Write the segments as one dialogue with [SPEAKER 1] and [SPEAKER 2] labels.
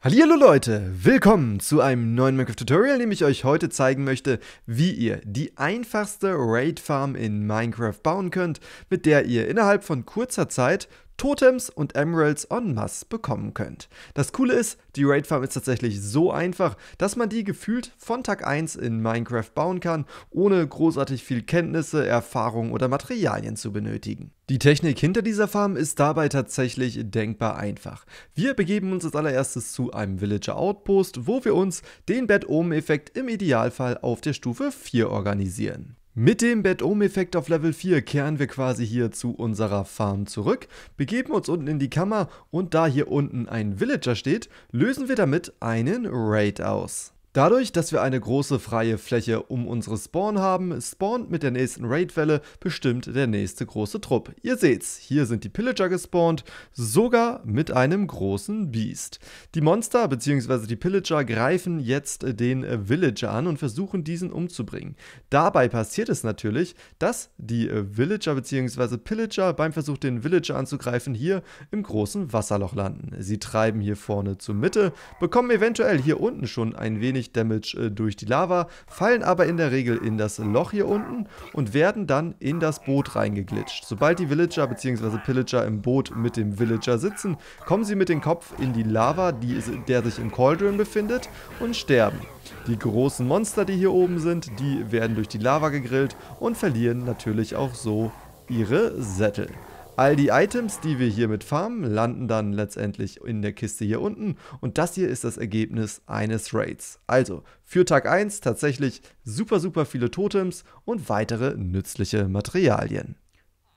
[SPEAKER 1] Hallo Leute, willkommen zu einem neuen Minecraft Tutorial, in dem ich euch heute zeigen möchte, wie ihr die einfachste Raid Farm in Minecraft bauen könnt, mit der ihr innerhalb von kurzer Zeit Totems und Emeralds en masse bekommen könnt. Das Coole ist, die Raid Farm ist tatsächlich so einfach, dass man die gefühlt von Tag 1 in Minecraft bauen kann, ohne großartig viel Kenntnisse, Erfahrung oder Materialien zu benötigen. Die Technik hinter dieser Farm ist dabei tatsächlich denkbar einfach. Wir begeben uns als allererstes zu einem Villager Outpost, wo wir uns den bad omen effekt im Idealfall auf der Stufe 4 organisieren. Mit dem Bet-Ohm-Effekt auf Level 4 kehren wir quasi hier zu unserer Farm zurück, begeben uns unten in die Kammer und da hier unten ein Villager steht, lösen wir damit einen Raid aus. Dadurch, dass wir eine große freie Fläche um unsere Spawn haben, spawnt mit der nächsten Raidwelle bestimmt der nächste große Trupp. Ihr seht's, hier sind die Pillager gespawnt, sogar mit einem großen Beast. Die Monster bzw. die Pillager greifen jetzt den Villager an und versuchen diesen umzubringen. Dabei passiert es natürlich, dass die Villager bzw. Pillager beim Versuch den Villager anzugreifen hier im großen Wasserloch landen. Sie treiben hier vorne zur Mitte, bekommen eventuell hier unten schon ein wenig Damage äh, durch die Lava, fallen aber in der Regel in das Loch hier unten und werden dann in das Boot reingeglitscht. Sobald die Villager bzw. Pillager im Boot mit dem Villager sitzen, kommen sie mit dem Kopf in die Lava, die, der sich im Cauldron befindet, und sterben. Die großen Monster, die hier oben sind, die werden durch die Lava gegrillt und verlieren natürlich auch so ihre Sättel. All die Items, die wir hiermit farmen, landen dann letztendlich in der Kiste hier unten und das hier ist das Ergebnis eines Raids. Also für Tag 1 tatsächlich super super viele Totems und weitere nützliche Materialien.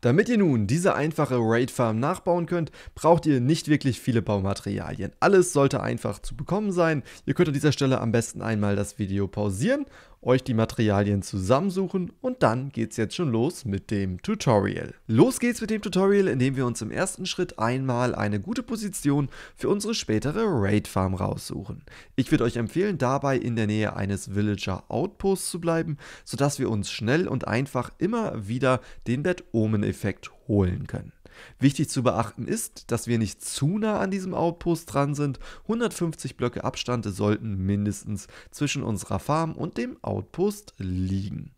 [SPEAKER 1] Damit ihr nun diese einfache Raid Farm nachbauen könnt, braucht ihr nicht wirklich viele Baumaterialien. Alles sollte einfach zu bekommen sein. Ihr könnt an dieser Stelle am besten einmal das Video pausieren, euch die Materialien zusammensuchen und dann geht's jetzt schon los mit dem Tutorial. Los geht's mit dem Tutorial, indem wir uns im ersten Schritt einmal eine gute Position für unsere spätere Raid Farm raussuchen. Ich würde euch empfehlen, dabei in der Nähe eines Villager Outposts zu bleiben, sodass wir uns schnell und einfach immer wieder den Bett Omen Effekt holen können. Wichtig zu beachten ist, dass wir nicht zu nah an diesem Outpost dran sind. 150 Blöcke Abstand sollten mindestens zwischen unserer Farm und dem Outpost liegen.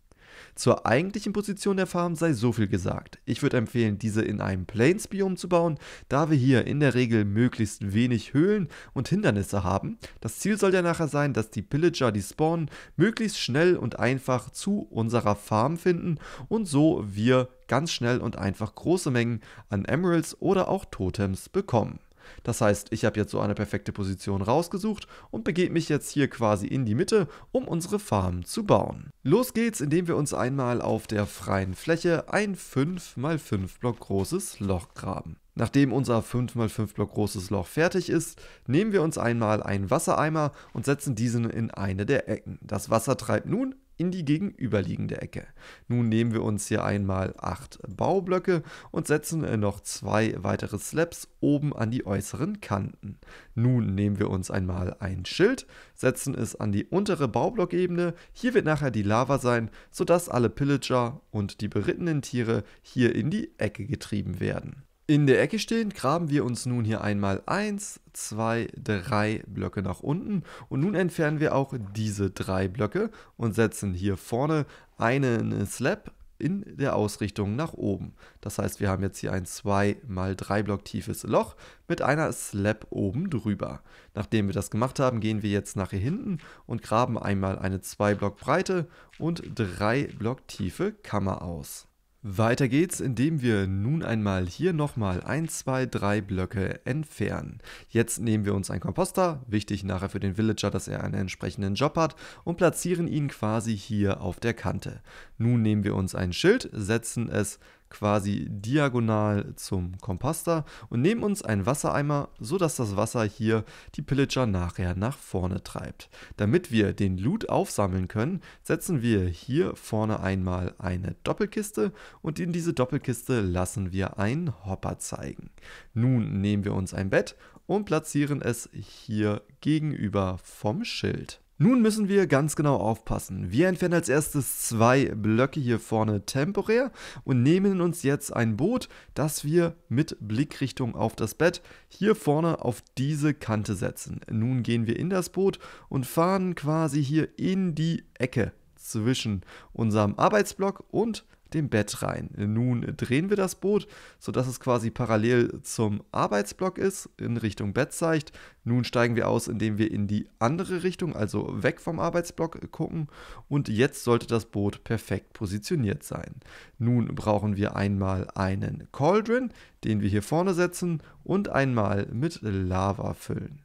[SPEAKER 1] Zur eigentlichen Position der Farm sei so viel gesagt. Ich würde empfehlen, diese in einem Plains-Biom zu bauen, da wir hier in der Regel möglichst wenig Höhlen und Hindernisse haben. Das Ziel soll ja nachher sein, dass die Pillager, die spawnen, möglichst schnell und einfach zu unserer Farm finden und so wir ganz schnell und einfach große Mengen an Emeralds oder auch Totems bekommen. Das heißt, ich habe jetzt so eine perfekte Position rausgesucht und begebe mich jetzt hier quasi in die Mitte, um unsere Farm zu bauen. Los geht's, indem wir uns einmal auf der freien Fläche ein 5x5 Block großes Loch graben. Nachdem unser 5x5 Block großes Loch fertig ist, nehmen wir uns einmal einen Wassereimer und setzen diesen in eine der Ecken. Das Wasser treibt nun in die gegenüberliegende Ecke. Nun nehmen wir uns hier einmal 8 Baublöcke und setzen äh, noch zwei weitere Slabs oben an die äußeren Kanten. Nun nehmen wir uns einmal ein Schild, setzen es an die untere Baublockebene, hier wird nachher die Lava sein, sodass alle Pillager und die berittenen Tiere hier in die Ecke getrieben werden. In der Ecke stehend graben wir uns nun hier einmal 1, 2, 3 Blöcke nach unten und nun entfernen wir auch diese drei Blöcke und setzen hier vorne einen Slab in der Ausrichtung nach oben. Das heißt, wir haben jetzt hier ein 2 mal 3 Block tiefes Loch mit einer Slab oben drüber. Nachdem wir das gemacht haben, gehen wir jetzt nach hier hinten und graben einmal eine 2 Block breite und 3 Block tiefe Kammer aus. Weiter geht's, indem wir nun einmal hier nochmal 1, 2, 3 Blöcke entfernen. Jetzt nehmen wir uns einen Komposter, wichtig nachher für den Villager, dass er einen entsprechenden Job hat, und platzieren ihn quasi hier auf der Kante. Nun nehmen wir uns ein Schild, setzen es quasi diagonal zum Kompaster und nehmen uns einen Wassereimer, sodass das Wasser hier die Pillager nachher nach vorne treibt. Damit wir den Loot aufsammeln können, setzen wir hier vorne einmal eine Doppelkiste und in diese Doppelkiste lassen wir einen Hopper zeigen. Nun nehmen wir uns ein Bett und platzieren es hier gegenüber vom Schild. Nun müssen wir ganz genau aufpassen. Wir entfernen als erstes zwei Blöcke hier vorne temporär und nehmen uns jetzt ein Boot, das wir mit Blickrichtung auf das Bett hier vorne auf diese Kante setzen. Nun gehen wir in das Boot und fahren quasi hier in die Ecke zwischen unserem Arbeitsblock und dem Bett rein. Nun drehen wir das Boot, sodass es quasi parallel zum Arbeitsblock ist, in Richtung Bett zeigt. Nun steigen wir aus, indem wir in die andere Richtung, also weg vom Arbeitsblock gucken. Und jetzt sollte das Boot perfekt positioniert sein. Nun brauchen wir einmal einen Cauldron, den wir hier vorne setzen und einmal mit Lava füllen.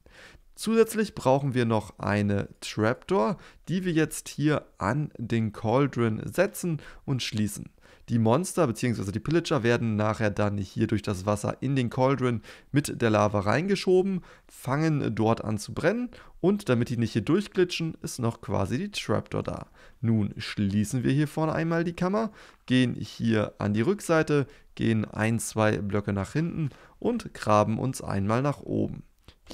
[SPEAKER 1] Zusätzlich brauchen wir noch eine Trapdoor, die wir jetzt hier an den Cauldron setzen und schließen. Die Monster bzw. die Pillager werden nachher dann hier durch das Wasser in den Cauldron mit der Lava reingeschoben, fangen dort an zu brennen und damit die nicht hier durchglitschen, ist noch quasi die Trapdoor da. Nun schließen wir hier vorne einmal die Kammer, gehen hier an die Rückseite, gehen ein, zwei Blöcke nach hinten und graben uns einmal nach oben.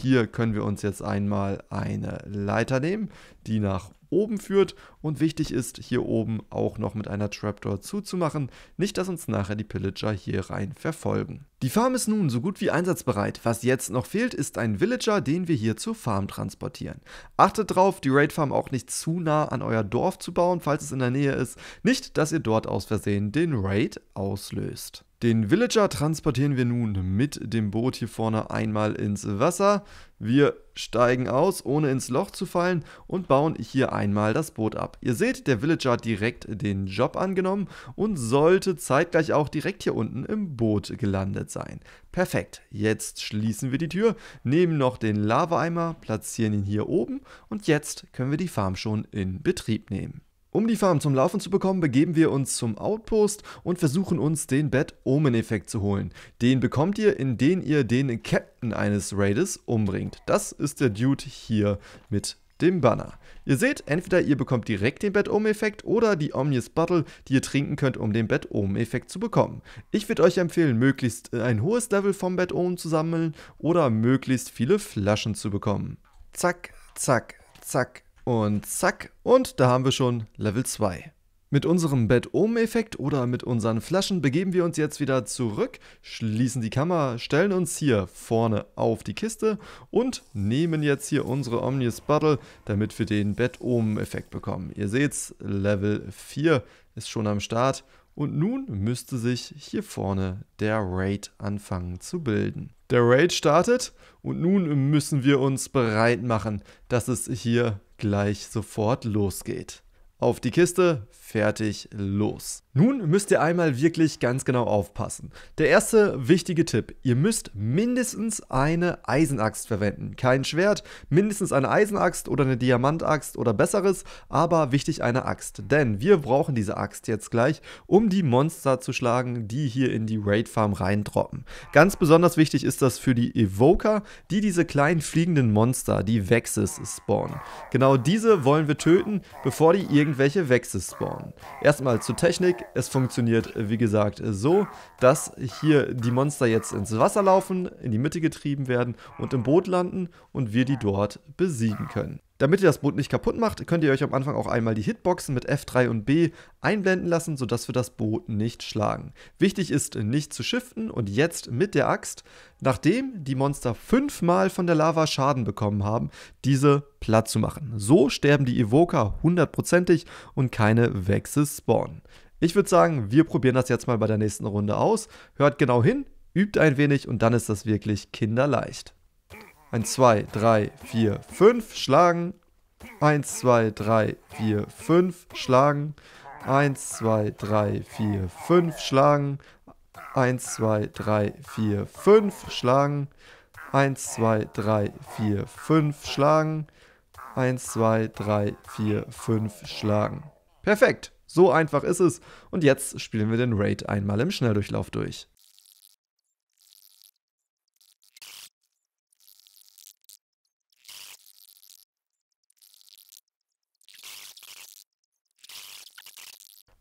[SPEAKER 1] Hier können wir uns jetzt einmal eine Leiter nehmen, die nach oben führt und wichtig ist, hier oben auch noch mit einer Trapdoor zuzumachen, nicht dass uns nachher die Pillager hier rein verfolgen. Die Farm ist nun so gut wie einsatzbereit, was jetzt noch fehlt ist ein Villager, den wir hier zur Farm transportieren. Achtet drauf, die Raid Farm auch nicht zu nah an euer Dorf zu bauen, falls es in der Nähe ist, nicht dass ihr dort aus Versehen den Raid auslöst. Den Villager transportieren wir nun mit dem Boot hier vorne einmal ins Wasser. Wir steigen aus, ohne ins Loch zu fallen und bauen hier einmal das Boot ab. Ihr seht, der Villager hat direkt den Job angenommen und sollte zeitgleich auch direkt hier unten im Boot gelandet sein. Perfekt, jetzt schließen wir die Tür, nehmen noch den Lava-Eimer, platzieren ihn hier oben und jetzt können wir die Farm schon in Betrieb nehmen. Um die Farm zum Laufen zu bekommen, begeben wir uns zum Outpost und versuchen uns den Bad Omen Effekt zu holen. Den bekommt ihr, indem ihr den Captain eines Raides umbringt. Das ist der Dude hier mit dem Banner. Ihr seht, entweder ihr bekommt direkt den Bad Omen Effekt oder die Omnius Bottle, die ihr trinken könnt, um den Bad Omen Effekt zu bekommen. Ich würde euch empfehlen, möglichst äh, ein hohes Level vom Bad Omen zu sammeln oder möglichst viele Flaschen zu bekommen. Zack, zack, zack, und zack, und da haben wir schon Level 2. Mit unserem Bed-Oben-Effekt oder mit unseren Flaschen begeben wir uns jetzt wieder zurück, schließen die Kammer, stellen uns hier vorne auf die Kiste und nehmen jetzt hier unsere Omnius Bottle, damit wir den Bed-Oben-Effekt bekommen. Ihr seht's, Level 4 ist schon am Start und nun müsste sich hier vorne der Raid anfangen zu bilden. Der Raid startet und nun müssen wir uns bereit machen, dass es hier gleich sofort losgeht. Auf die Kiste, fertig, los. Nun müsst ihr einmal wirklich ganz genau aufpassen. Der erste wichtige Tipp, ihr müsst mindestens eine Eisenaxt verwenden. Kein Schwert, mindestens eine Eisenaxt oder eine Diamantaxt oder besseres, aber wichtig eine Axt. Denn wir brauchen diese Axt jetzt gleich, um die Monster zu schlagen, die hier in die Raid Farm reindroppen. Ganz besonders wichtig ist das für die Evoker, die diese kleinen fliegenden Monster, die Vexes, spawnen. Genau diese wollen wir töten, bevor die ihr irgendwelche Wechsel spawnen. Erstmal zur Technik. Es funktioniert, wie gesagt, so, dass hier die Monster jetzt ins Wasser laufen, in die Mitte getrieben werden und im Boot landen und wir die dort besiegen können. Damit ihr das Boot nicht kaputt macht, könnt ihr euch am Anfang auch einmal die Hitboxen mit F3 und B einblenden lassen, sodass wir das Boot nicht schlagen. Wichtig ist nicht zu shiften und jetzt mit der Axt, nachdem die Monster fünfmal von der Lava Schaden bekommen haben, diese platt zu machen. So sterben die Evoker hundertprozentig und keine Wechsel spawnen. Ich würde sagen, wir probieren das jetzt mal bei der nächsten Runde aus. Hört genau hin, übt ein wenig und dann ist das wirklich kinderleicht. 1, 2, 3, 4, 5, schlagen. 1, 2, 3, 4, 5, schlagen. 1, 2, 3, 4, 5, schlagen. 1, 2, 3, 4, 5, schlagen. 1, 2, 3, 4, 5, schlagen. 1, 2, 3, 4, 5, schlagen. Perfekt! So einfach ist es. Und jetzt spielen wir den Raid einmal im Schnelldurchlauf durch.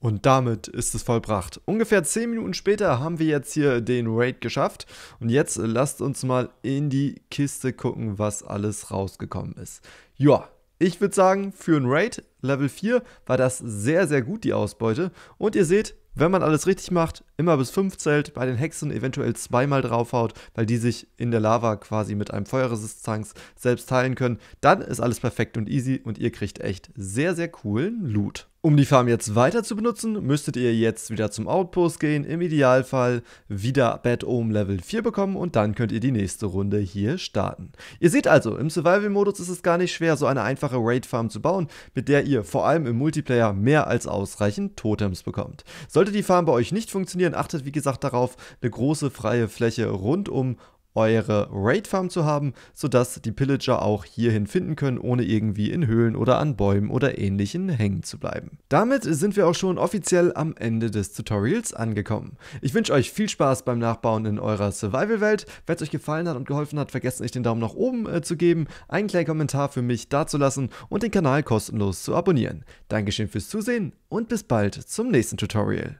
[SPEAKER 1] Und damit ist es vollbracht. Ungefähr 10 Minuten später haben wir jetzt hier den Raid geschafft. Und jetzt lasst uns mal in die Kiste gucken, was alles rausgekommen ist. Joa, ich würde sagen, für einen Raid Level 4 war das sehr, sehr gut, die Ausbeute. Und ihr seht, wenn man alles richtig macht, immer bis 5 zählt, bei den Hexen eventuell zweimal draufhaut, weil die sich in der Lava quasi mit einem Feuerresistanz selbst teilen können, dann ist alles perfekt und easy und ihr kriegt echt sehr, sehr coolen Loot. Um die Farm jetzt weiter zu benutzen, müsstet ihr jetzt wieder zum Outpost gehen, im Idealfall wieder Bad Ohm Level 4 bekommen und dann könnt ihr die nächste Runde hier starten. Ihr seht also, im Survival-Modus ist es gar nicht schwer, so eine einfache Raid-Farm zu bauen, mit der ihr vor allem im Multiplayer mehr als ausreichend Totems bekommt. Soll sollte die Farm bei euch nicht funktionieren, achtet wie gesagt darauf, eine große freie Fläche rund um eure Raid-Farm zu haben, sodass die Pillager auch hierhin finden können, ohne irgendwie in Höhlen oder an Bäumen oder ähnlichen hängen zu bleiben. Damit sind wir auch schon offiziell am Ende des Tutorials angekommen. Ich wünsche euch viel Spaß beim Nachbauen in eurer Survival-Welt. Wenn es euch gefallen hat und geholfen hat, vergesst nicht den Daumen nach oben äh, zu geben, einen kleinen Kommentar für mich dazulassen und den Kanal kostenlos zu abonnieren. Dankeschön fürs Zusehen und bis bald zum nächsten Tutorial.